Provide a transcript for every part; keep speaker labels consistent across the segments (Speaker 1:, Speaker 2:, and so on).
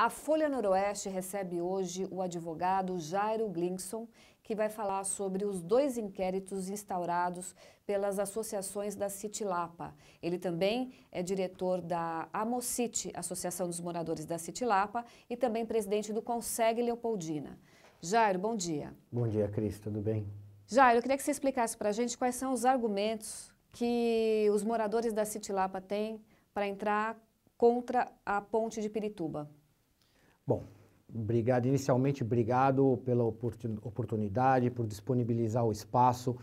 Speaker 1: A Folha Noroeste recebe hoje o advogado Jairo Glinson, que vai falar sobre os dois inquéritos instaurados pelas associações da Citilapa. Ele também é diretor da AMOCIT, Associação dos Moradores da Citilapa, e também presidente do Consegue Leopoldina. Jairo, bom dia.
Speaker 2: Bom dia, Cris,
Speaker 1: tudo bem? Jairo, eu queria que você explicasse para a gente quais são os argumentos que os moradores da Citilapa têm para entrar contra a ponte de Pirituba.
Speaker 2: Bom, obrigado. Inicialmente, obrigado pela oportunidade, por disponibilizar o espaço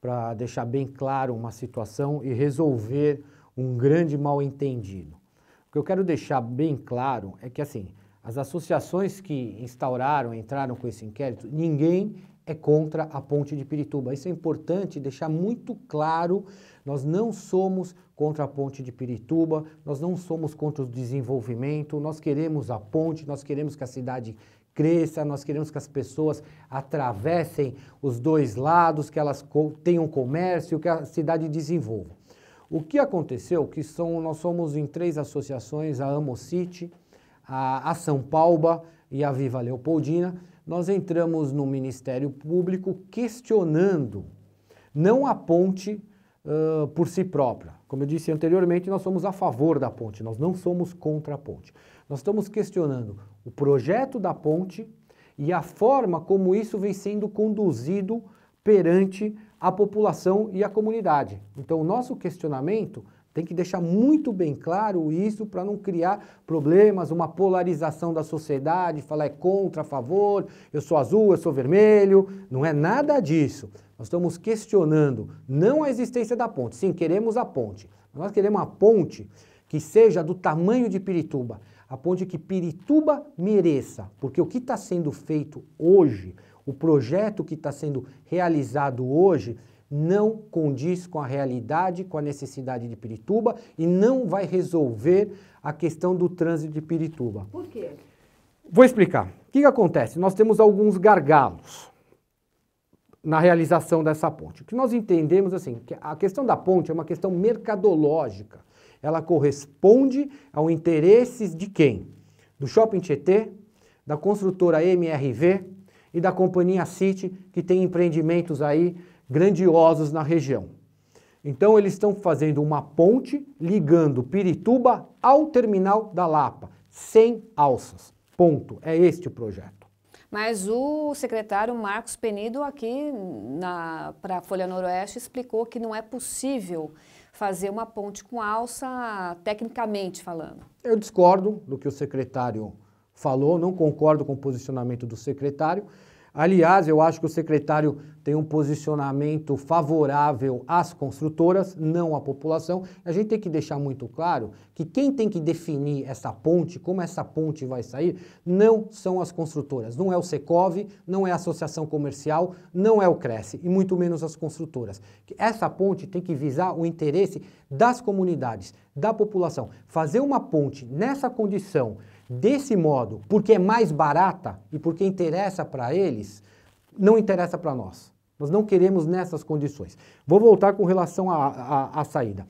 Speaker 2: para deixar bem claro uma situação e resolver um grande mal-entendido. O que eu quero deixar bem claro é que, assim, as associações que instauraram, entraram com esse inquérito, ninguém é contra a ponte de Pirituba. Isso é importante deixar muito claro. Nós não somos contra a ponte de Pirituba, nós não somos contra o desenvolvimento, nós queremos a ponte, nós queremos que a cidade cresça, nós queremos que as pessoas atravessem os dois lados, que elas tenham comércio, que a cidade desenvolva. O que aconteceu, que são, nós somos em três associações, a Amo City, a, a São Paulo e a Viva Leopoldina, nós entramos no Ministério Público questionando, não a ponte uh, por si própria. Como eu disse anteriormente, nós somos a favor da ponte, nós não somos contra a ponte. Nós estamos questionando o projeto da ponte e a forma como isso vem sendo conduzido perante a população e a comunidade. Então, o nosso questionamento tem que deixar muito bem claro isso para não criar problemas, uma polarização da sociedade, falar é contra, a favor, eu sou azul, eu sou vermelho. Não é nada disso. Nós estamos questionando não a existência da ponte. Sim, queremos a ponte. nós queremos uma ponte que seja do tamanho de Pirituba, a ponte que Pirituba mereça. Porque o que está sendo feito hoje, o projeto que está sendo realizado hoje, não condiz com a realidade, com a necessidade de Pirituba e não vai resolver a questão do trânsito de Pirituba. Por quê? Vou explicar. O que, que acontece? Nós temos alguns gargalos na realização dessa ponte. O que nós entendemos assim, que a questão da ponte é uma questão mercadológica. Ela corresponde ao interesses de quem? Do Shopping Tietê, da construtora MRV e da companhia City, que tem empreendimentos aí grandiosos na região. Então eles estão fazendo uma ponte ligando Pirituba ao terminal da Lapa, sem alças. Ponto. É este o projeto.
Speaker 1: Mas o secretário Marcos Penido aqui para a Folha Noroeste explicou que não é possível fazer uma ponte com alça tecnicamente falando.
Speaker 2: Eu discordo do que o secretário falou, não concordo com o posicionamento do secretário. Aliás, eu acho que o secretário tem um posicionamento favorável às construtoras, não à população. A gente tem que deixar muito claro que quem tem que definir essa ponte, como essa ponte vai sair, não são as construtoras. Não é o Secov, não é a Associação Comercial, não é o Cresce e muito menos as construtoras. Essa ponte tem que visar o interesse das comunidades, da população. Fazer uma ponte nessa condição Desse modo, porque é mais barata e porque interessa para eles, não interessa para nós. Nós não queremos nessas condições. Vou voltar com relação à saída.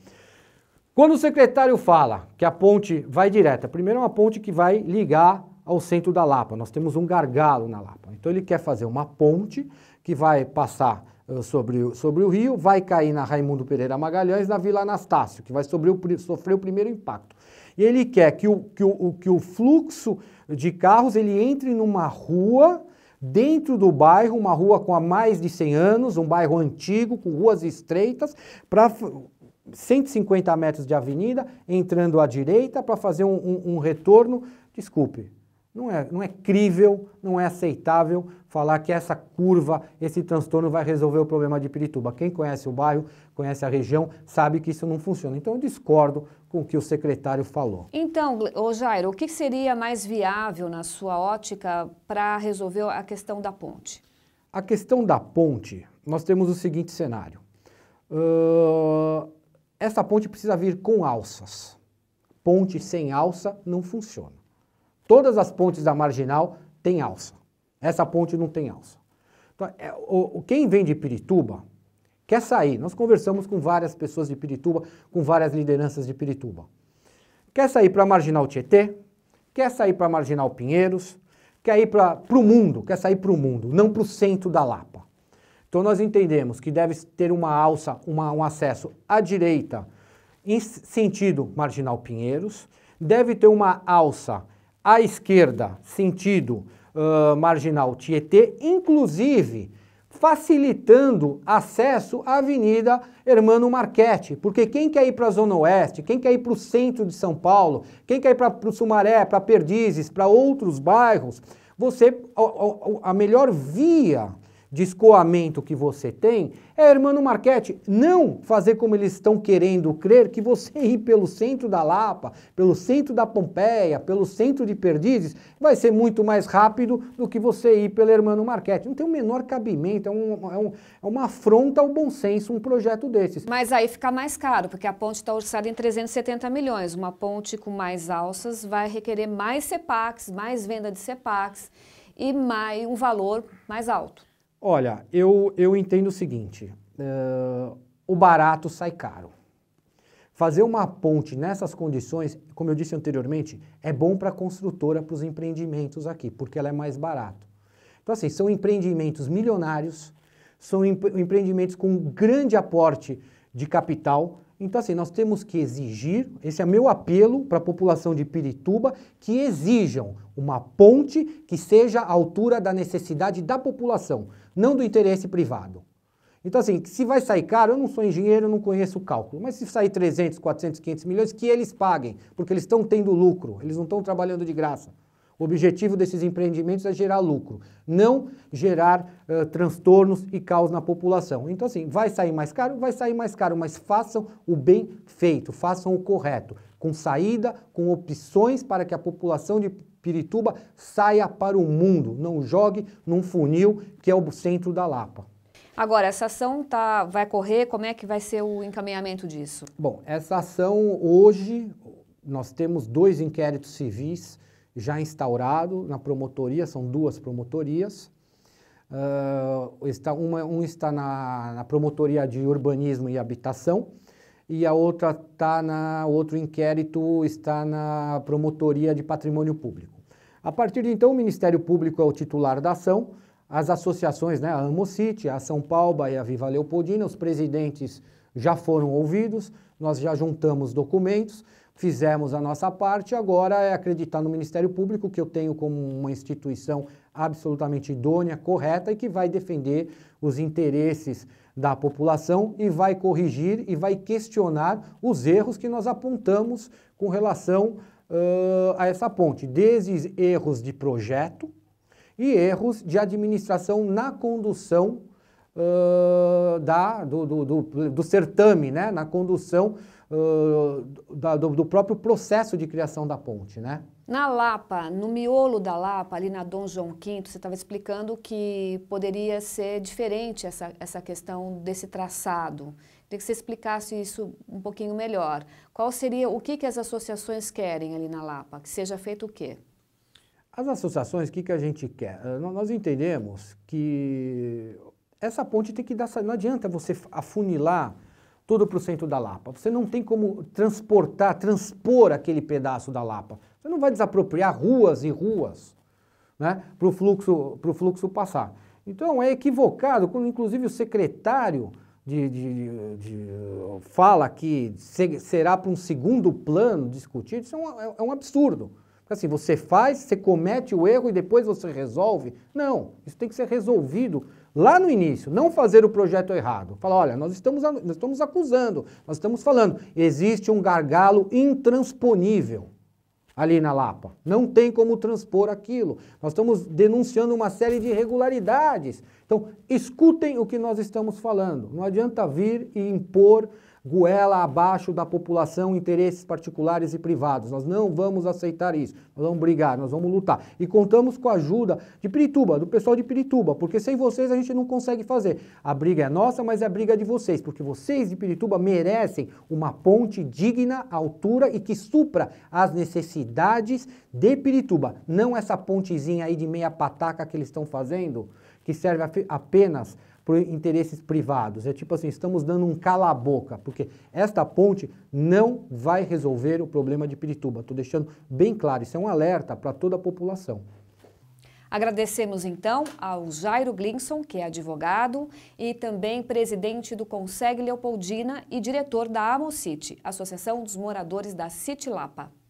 Speaker 2: Quando o secretário fala que a ponte vai direta, primeiro é uma ponte que vai ligar ao centro da Lapa. Nós temos um gargalo na Lapa. Então ele quer fazer uma ponte que vai passar uh, sobre, o, sobre o rio, vai cair na Raimundo Pereira Magalhães, na Vila Anastácio, que vai o, sofrer o primeiro impacto. E ele quer que o, que o, que o fluxo de carros ele entre numa rua dentro do bairro, uma rua com há mais de 100 anos, um bairro antigo, com ruas estreitas, para 150 metros de avenida, entrando à direita para fazer um, um, um retorno, desculpe, não é, não é crível, não é aceitável falar que essa curva, esse transtorno vai resolver o problema de Pirituba. Quem conhece o bairro, conhece a região, sabe que isso não funciona. Então eu discordo com o que o secretário falou.
Speaker 1: Então, ô Jairo, o que seria mais viável na sua ótica para resolver a questão da ponte? A questão
Speaker 2: da ponte, nós temos o seguinte cenário. Uh, essa ponte precisa vir com alças. Ponte sem alça não funciona. Todas as pontes da marginal têm alça. Essa ponte não tem alça. Então, é, o, quem vem de Pirituba quer sair. Nós conversamos com várias pessoas de Pirituba, com várias lideranças de Pirituba. Quer sair para a Marginal Tietê, quer sair para a Marginal Pinheiros, quer ir para o mundo, quer sair para o mundo, não para o centro da Lapa. Então nós entendemos que deve ter uma alça, uma, um acesso à direita em sentido Marginal Pinheiros, deve ter uma alça à esquerda, sentido uh, marginal Tietê, inclusive facilitando acesso à Avenida Hermano Marchetti, porque quem quer ir para a Zona Oeste, quem quer ir para o centro de São Paulo, quem quer ir para o Sumaré, para Perdizes, para outros bairros, você, a, a, a melhor via de escoamento que você tem, é, Hermano Marchetti, não fazer como eles estão querendo crer, que você ir pelo centro da Lapa, pelo centro da Pompeia, pelo centro de Perdizes, vai ser muito mais rápido do que você ir pelo Hermano Marchetti. Não tem o menor cabimento, é, um, é, um, é uma afronta ao bom senso um projeto desses.
Speaker 1: Mas aí fica mais caro, porque a ponte está orçada em 370 milhões. Uma ponte com mais alças vai requerer mais CEPACs, mais venda de CEPACs e mais, um valor mais alto.
Speaker 2: Olha, eu, eu entendo o seguinte: uh, o barato sai caro. Fazer uma ponte nessas condições, como eu disse anteriormente, é bom para a construtora, para os empreendimentos aqui, porque ela é mais barato. Então, assim, são empreendimentos milionários, são empreendimentos com grande aporte de capital. Então, assim, nós temos que exigir, esse é meu apelo para a população de Pirituba, que exijam uma ponte que seja à altura da necessidade da população não do interesse privado. Então, assim, se vai sair caro, eu não sou engenheiro, não conheço o cálculo, mas se sair 300, 400, 500 milhões, que eles paguem, porque eles estão tendo lucro, eles não estão trabalhando de graça. O objetivo desses empreendimentos é gerar lucro, não gerar uh, transtornos e caos na população. Então, assim, vai sair mais caro? Vai sair mais caro, mas façam o bem feito, façam o correto, com saída, com opções para que a população de Pirituba, saia para o mundo, não jogue num funil que é o centro da Lapa.
Speaker 1: Agora, essa ação tá, vai correr, como é que vai ser o encaminhamento disso?
Speaker 2: Bom, essa ação hoje, nós temos dois inquéritos civis já instaurados na promotoria, são duas promotorias. Uh, está, uma, um está na, na, promotoria de urbanismo e habitação e a outra está na outro inquérito está na promotoria de patrimônio público. A partir de então, o Ministério Público é o titular da ação, as associações, né, a City, a São Paulo e a Viva Leopoldina, os presidentes já foram ouvidos, nós já juntamos documentos, fizemos a nossa parte, agora é acreditar no Ministério Público, que eu tenho como uma instituição absolutamente idônea, correta e que vai defender os interesses da população e vai corrigir e vai questionar os erros que nós apontamos com relação uh, a essa ponte, desde erros de projeto e erros de administração na condução uh, da, do, do, do, do, certame, né? na condução uh, da, do, do próprio processo de criação da ponte. Né?
Speaker 1: Na Lapa, no miolo da Lapa, ali na Dom João V, você estava explicando que poderia ser diferente essa, essa questão desse traçado. Queria que você explicasse isso um pouquinho melhor. Qual seria, o que, que as associações querem ali na Lapa? Que seja feito o quê?
Speaker 2: As associações, o que, que a gente quer? Eh, nós entendemos que essa ponte tem que dar... Não adianta você afunilar todo para o centro da Lapa. Você não tem como transportar, transpor aquele pedaço da Lapa. Você não vai desapropriar ruas e ruas né, para o fluxo, pro fluxo passar. Então é equivocado quando, inclusive, o secretário de, de, de fala que será para um segundo plano discutir. Isso é um, é, é um absurdo. Porque assim, você faz, você comete o erro e depois você resolve. Não, isso tem que ser resolvido lá no início. Não fazer o projeto errado. Falar, olha, nós estamos, nós estamos acusando, nós estamos falando, existe um gargalo intransponível ali na Lapa. Não tem como transpor aquilo. Nós estamos denunciando uma série de irregularidades. Então, escutem o que nós estamos falando. Não adianta vir e impor goela abaixo da população interesses particulares e privados. Nós não vamos aceitar isso. Nós vamos brigar, nós vamos lutar. E contamos com a ajuda de Pirituba, do pessoal de Pirituba, porque sem vocês a gente não consegue fazer. A briga é nossa, mas é a briga de vocês, porque vocês de Pirituba merecem uma ponte digna, altura e que supra as necessidades de Pirituba. Não essa pontezinha aí de meia pataca que eles estão fazendo, que serve apenas por interesses privados. É tipo assim, estamos dando um cala-boca, porque esta ponte não vai resolver o problema de Pirituba. Estou deixando bem claro, isso é um alerta para toda a população.
Speaker 1: Agradecemos então ao Jairo Glinson, que é advogado e também presidente do Conseg Leopoldina e diretor da AmoCity, Associação dos Moradores da City Lapa.